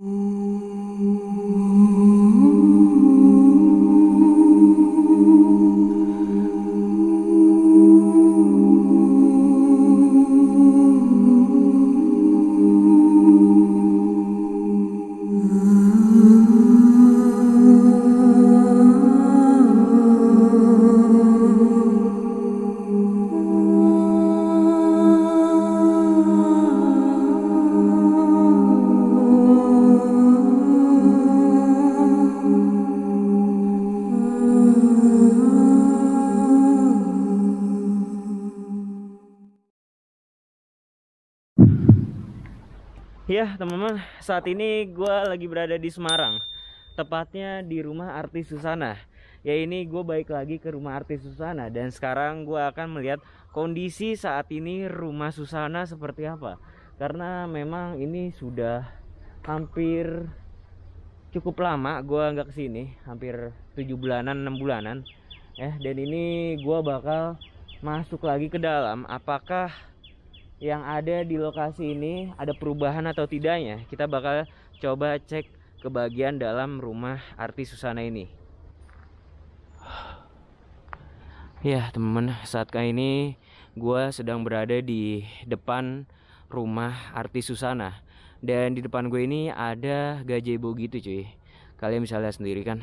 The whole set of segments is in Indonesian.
Ooh. Mm. Ya teman-teman saat ini gue lagi berada di Semarang Tepatnya di rumah artis Susana Ya ini gue balik lagi ke rumah artis Susana Dan sekarang gue akan melihat kondisi saat ini rumah Susana seperti apa Karena memang ini sudah hampir cukup lama gue nggak kesini Hampir 7 bulanan 6 bulanan Eh dan ini gue bakal masuk lagi ke dalam Apakah yang ada di lokasi ini ada perubahan atau tidaknya kita bakal coba cek ke bagian dalam rumah arti Susana ini ya teman saat kali ini gue sedang berada di depan rumah arti Susana dan di depan gue ini ada ibu gitu cuy kalian bisa lihat sendiri kan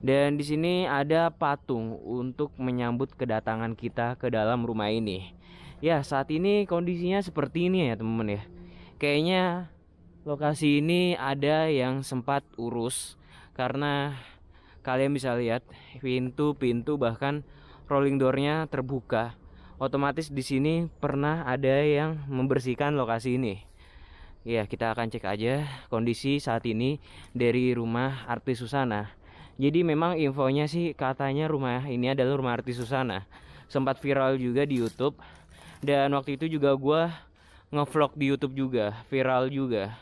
dan di sini ada patung untuk menyambut kedatangan kita ke dalam rumah ini Ya saat ini kondisinya seperti ini ya teman-teman ya Kayaknya lokasi ini ada yang sempat urus Karena kalian bisa lihat pintu-pintu bahkan rolling doornya terbuka Otomatis di sini pernah ada yang membersihkan lokasi ini Ya kita akan cek aja kondisi saat ini dari rumah artis Susana Jadi memang infonya sih katanya rumah ini adalah rumah artis Susana Sempat viral juga di Youtube dan waktu itu juga gue ngevlog di YouTube juga viral juga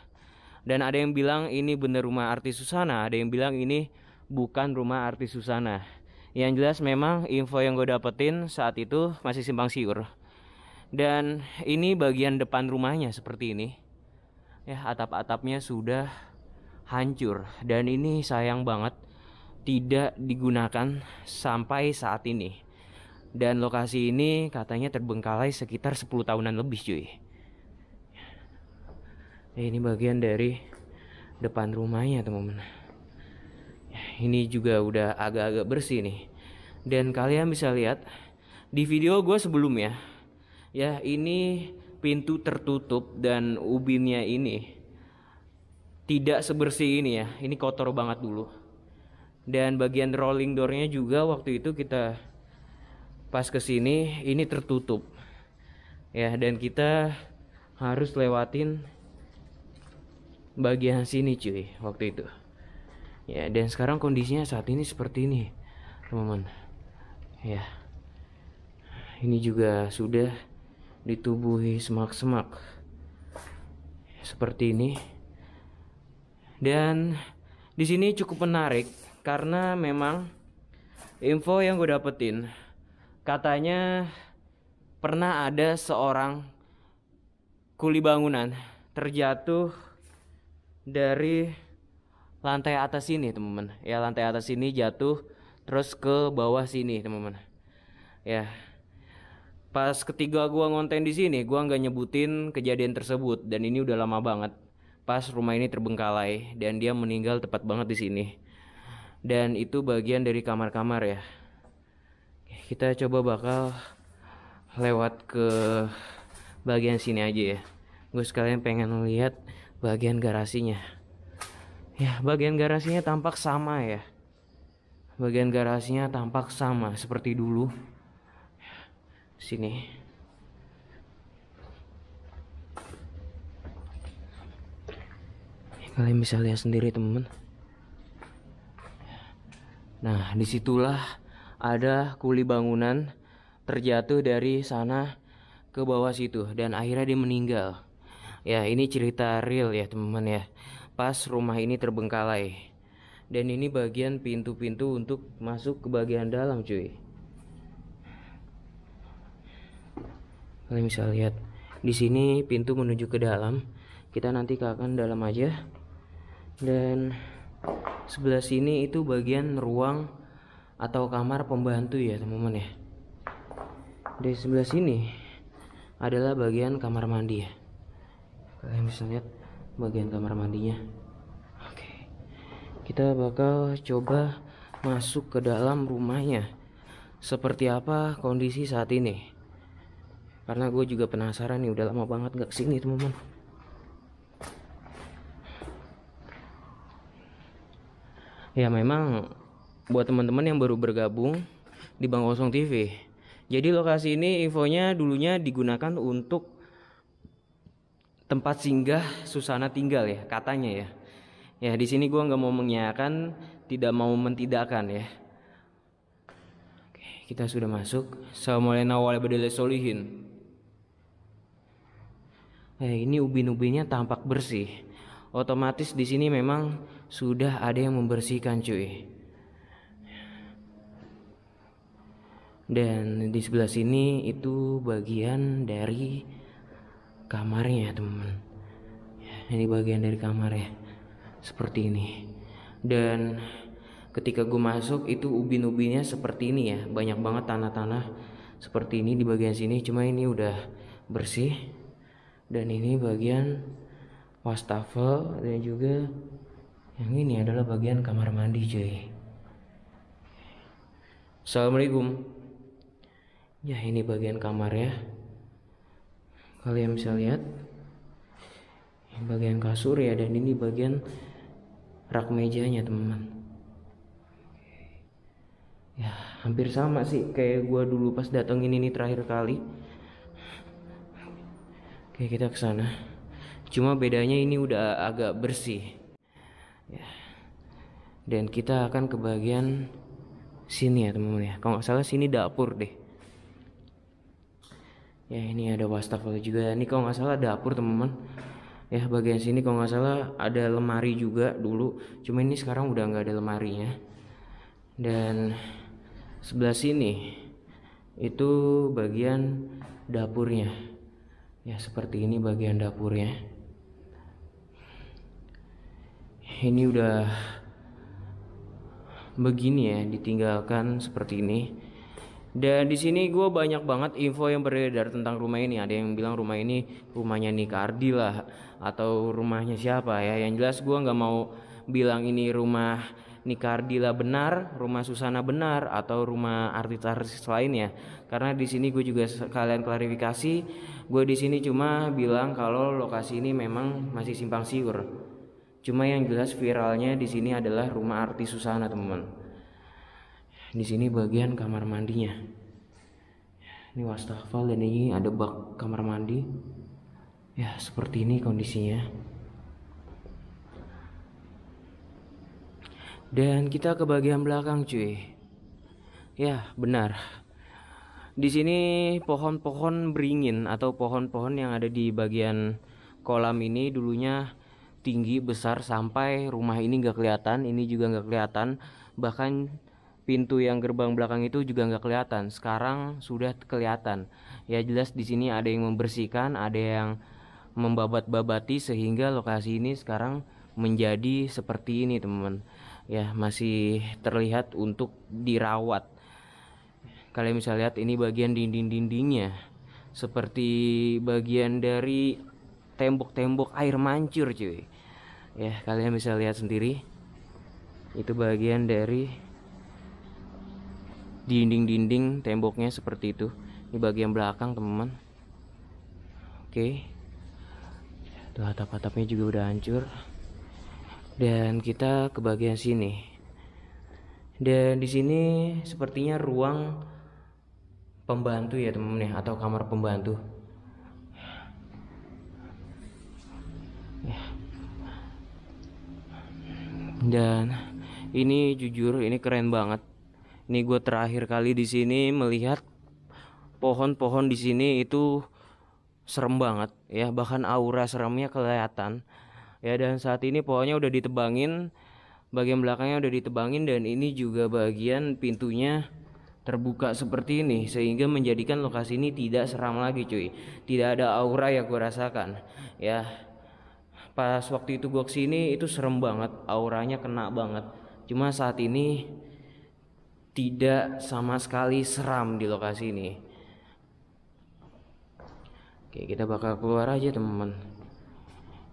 dan ada yang bilang ini bener rumah artis Susana ada yang bilang ini bukan rumah artis Susana yang jelas memang info yang gue dapetin saat itu masih simpang siur dan ini bagian depan rumahnya seperti ini ya atap-atapnya sudah hancur dan ini sayang banget tidak digunakan sampai saat ini dan lokasi ini katanya terbengkalai sekitar 10 tahunan lebih cuy. Ini bagian dari depan rumahnya teman-teman. Ini juga udah agak-agak bersih nih. Dan kalian bisa lihat di video gue sebelumnya. Ya ini pintu tertutup dan ubinnya ini tidak sebersih ini ya. Ini kotor banget dulu. Dan bagian rolling doornya juga waktu itu kita pas ke sini ini tertutup ya dan kita harus lewatin bagian sini cuy waktu itu ya dan sekarang kondisinya saat ini seperti ini teman-teman ya ini juga sudah ditubuhi semak-semak seperti ini dan di sini cukup menarik karena memang info yang gue dapetin Katanya pernah ada seorang kuli bangunan terjatuh dari lantai atas sini, teman-teman. Ya, lantai atas sini jatuh terus ke bawah sini, teman-teman. Ya. Pas ketiga gua ngonten di sini, gua nggak nyebutin kejadian tersebut dan ini udah lama banget. Pas rumah ini terbengkalai dan dia meninggal tepat banget di sini. Dan itu bagian dari kamar-kamar ya kita coba bakal lewat ke bagian sini aja ya gue sekalian pengen lihat bagian garasinya ya bagian garasinya tampak sama ya bagian garasinya tampak sama seperti dulu sini ya, kalian bisa lihat sendiri temen nah disitulah ada kuli bangunan terjatuh dari sana ke bawah situ dan akhirnya dia meninggal. Ya, ini cerita real ya, teman-teman ya. Pas rumah ini terbengkalai. Dan ini bagian pintu-pintu untuk masuk ke bagian dalam, cuy. Kalian bisa lihat di sini pintu menuju ke dalam. Kita nanti ke akan dalam aja. Dan sebelah sini itu bagian ruang atau kamar pembantu ya teman-teman ya di sebelah sini adalah bagian kamar mandi ya kalian bisa lihat bagian kamar mandinya oke kita bakal coba masuk ke dalam rumahnya seperti apa kondisi saat ini karena gue juga penasaran nih udah lama banget gak kesini teman-teman ya memang buat teman-teman yang baru bergabung di Bang Kosong TV. Jadi lokasi ini infonya dulunya digunakan untuk tempat singgah Susana tinggal ya katanya ya. Ya di sini gue nggak mau menyiarkan, tidak mau mentidakkan ya. Oke, kita sudah masuk. Assalamualaikum warahmatullahi solihin. Eh, ini ubin-ubinnya tampak bersih. Otomatis di sini memang sudah ada yang membersihkan cuy. dan di sebelah sini itu bagian dari kamarnya teman-teman ya, ini bagian dari kamar ya seperti ini dan ketika gue masuk itu ubin-ubinnya seperti ini ya banyak banget tanah-tanah seperti ini di bagian sini cuma ini udah bersih dan ini bagian wastafel dan juga yang ini adalah bagian kamar mandi cuy Assalamualaikum ya ini bagian kamar ya. kalian bisa lihat ini bagian kasur ya dan ini bagian rak mejanya teman-teman ya hampir sama sih kayak gue dulu pas datengin ini terakhir kali oke kita ke sana cuma bedanya ini udah agak bersih ya dan kita akan ke bagian sini ya teman-teman ya kalau nggak salah sini dapur deh ya ini ada wastafel juga ini kalau nggak salah dapur teman-teman ya bagian sini kalau nggak salah ada lemari juga dulu cuma ini sekarang udah nggak ada lemarinya dan sebelah sini itu bagian dapurnya ya seperti ini bagian dapurnya ini udah begini ya ditinggalkan seperti ini dan di sini gue banyak banget info yang beredar tentang rumah ini. Ada yang bilang rumah ini rumahnya Nikardi lah atau rumahnya siapa ya. Yang jelas gue nggak mau bilang ini rumah Nikardi lah benar, rumah Susana benar atau rumah artis-artis lainnya. Karena di sini gue juga sekalian klarifikasi, gue di sini cuma bilang kalau lokasi ini memang masih simpang siur. Cuma yang jelas viralnya di sini adalah rumah artis Susana, teman-teman di sini bagian kamar mandinya ini wastafel dan ini ada bak kamar mandi ya seperti ini kondisinya dan kita ke bagian belakang cuy ya benar di sini pohon-pohon beringin atau pohon-pohon yang ada di bagian kolam ini dulunya tinggi besar sampai rumah ini nggak kelihatan ini juga nggak kelihatan bahkan pintu yang gerbang belakang itu juga nggak kelihatan. Sekarang sudah kelihatan. Ya jelas di sini ada yang membersihkan, ada yang membabat-babati sehingga lokasi ini sekarang menjadi seperti ini, teman-teman. Ya, masih terlihat untuk dirawat. Kalian bisa lihat ini bagian dinding-dindingnya seperti bagian dari tembok-tembok air mancur, cuy. Ya, kalian bisa lihat sendiri. Itu bagian dari dinding-dinding temboknya seperti itu ini bagian belakang teman-teman oke tuh atap-atapnya juga udah hancur dan kita ke bagian sini dan di sini sepertinya ruang pembantu ya teman-teman ya atau kamar pembantu ya. dan ini jujur ini keren banget ini gue terakhir kali di sini melihat pohon-pohon di sini itu serem banget ya bahkan aura seremnya kelihatan ya dan saat ini pohonnya udah ditebangin bagian belakangnya udah ditebangin dan ini juga bagian pintunya terbuka seperti ini sehingga menjadikan lokasi ini tidak seram lagi cuy tidak ada aura yang gue rasakan ya pas waktu itu gue kesini itu serem banget auranya kena banget cuma saat ini tidak sama sekali seram di lokasi ini. Oke, kita bakal keluar aja, teman-teman.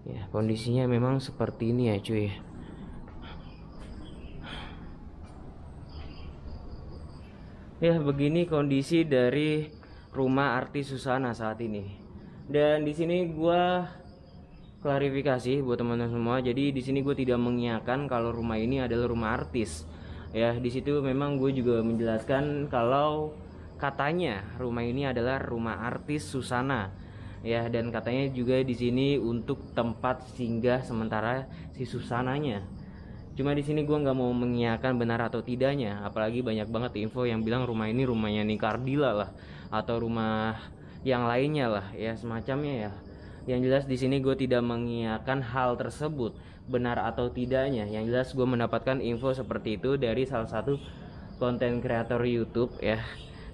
Ya, kondisinya memang seperti ini ya, cuy. Ya, begini kondisi dari rumah artis Susana saat ini. Dan di sini gua klarifikasi buat teman-teman semua. Jadi di sini gue tidak mengiyakan kalau rumah ini adalah rumah artis ya di situ memang gue juga menjelaskan kalau katanya rumah ini adalah rumah artis Susana ya dan katanya juga di sini untuk tempat singgah sementara si Susananya cuma di sini gue nggak mau mengiyakan benar atau tidaknya apalagi banyak banget info yang bilang rumah ini rumahnya Nikardila lah atau rumah yang lainnya lah ya semacamnya ya yang jelas di sini gue tidak mengiyakan hal tersebut benar atau tidaknya yang jelas gue mendapatkan info seperti itu dari salah satu konten kreator YouTube ya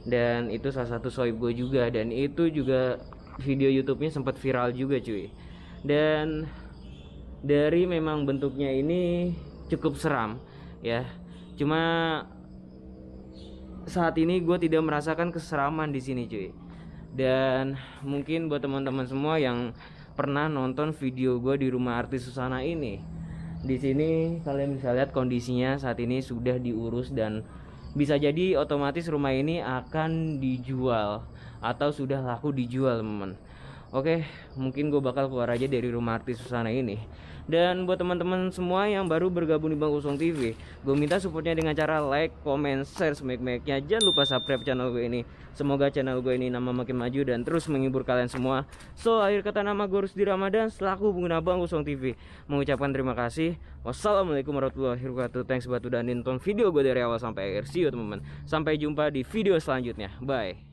dan itu salah satu soib gue juga dan itu juga video YouTube-nya sempat viral juga cuy dan dari memang bentuknya ini cukup seram ya cuma saat ini gue tidak merasakan keseraman di sini cuy dan mungkin buat teman-teman semua yang pernah nonton video gue di rumah artis Susana ini. Di sini kalian bisa lihat kondisinya saat ini sudah diurus dan bisa jadi otomatis rumah ini akan dijual atau sudah laku dijual, teman. Oke, mungkin gue bakal keluar aja dari rumah artis Susana ini. Dan buat teman-teman semua yang baru bergabung di Bang Usung TV, gue minta supportnya dengan cara like, comment, share sebaik-baiknya. Jangan lupa subscribe channel gue ini. Semoga channel gue ini nama makin maju dan terus menghibur kalian semua. So, akhir kata nama gue harus di Ramadan selaku pengguna Bang Usung TV. Mengucapkan terima kasih. Wassalamualaikum warahmatullahi wabarakatuh. Thanks buat udah nonton video gue dari awal sampai akhir. See you teman-teman. Sampai jumpa di video selanjutnya. Bye.